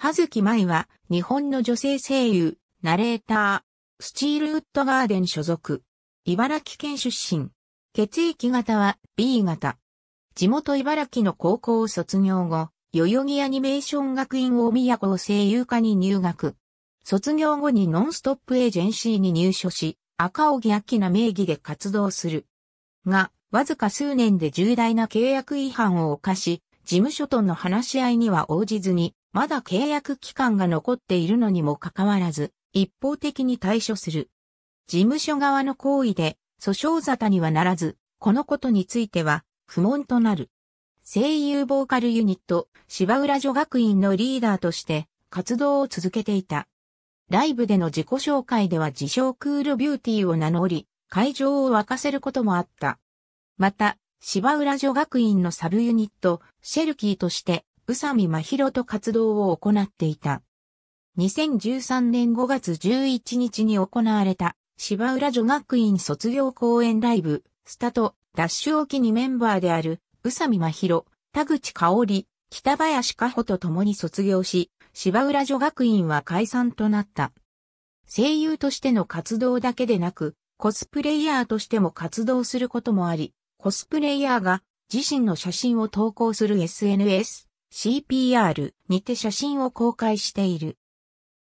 葉月舞は、日本の女性声優、ナレーター、スチールウッドガーデン所属。茨城県出身。血液型は B 型。地元茨城の高校を卒業後、代々木アニメーション学院大宮校声優科に入学。卒業後にノンストップエージェンシーに入所し、赤荻明名義で活動する。が、わずか数年で重大な契約違反を犯し、事務所との話し合いには応じずに、まだ契約期間が残っているのにもかかわらず、一方的に対処する。事務所側の行為で、訴訟沙汰にはならず、このことについては、不問となる。声優ボーカルユニット、芝浦女学院のリーダーとして、活動を続けていた。ライブでの自己紹介では自称クールビューティーを名乗り、会場を沸かせることもあった。また、芝浦女学院のサブユニット、シェルキーとして、宇佐美真宏と活動を行っていた。2013年5月11日に行われた芝浦女学院卒業公演ライブ、スタとダッシュを機にメンバーである宇佐美真宏、田口香里、北林加穂と共に卒業し、芝浦女学院は解散となった。声優としての活動だけでなく、コスプレイヤーとしても活動することもあり、コスプレイヤーが自身の写真を投稿する SNS、CPR にて写真を公開している。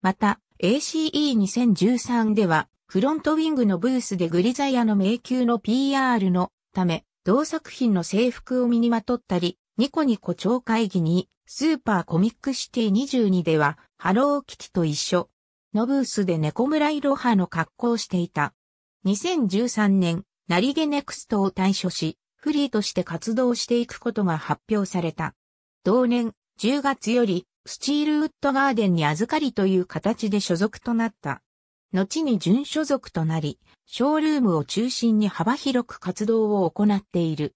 また、ACE2013 では、フロントウィングのブースでグリザイアの迷宮の PR のため、同作品の制服を身にまとったり、ニコニコ超会議に、スーパーコミックシティ22では、ハローキティと一緒のブースで猫村いろはの格好をしていた。2013年、ナリゲネクストを退所し、フリーとして活動していくことが発表された。同年10月よりスチールウッドガーデンに預かりという形で所属となった。後に準所属となり、ショールームを中心に幅広く活動を行っている。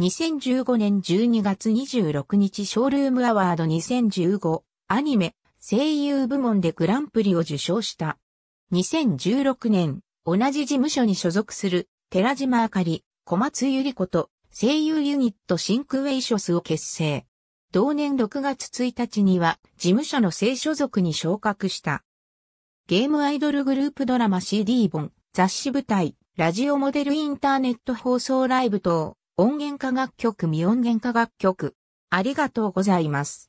2015年12月26日ショールームアワード2015アニメ声優部門でグランプリを受賞した。2016年、同じ事務所に所属する寺島あかり、小松ゆり子と声優ユニットシンクウェイショスを結成。同年6月1日には事務所の正所属に昇格した。ゲームアイドルグループドラマ CD 本、雑誌舞台、ラジオモデルインターネット放送ライブ等、音源化楽曲未音源化楽曲。ありがとうございます。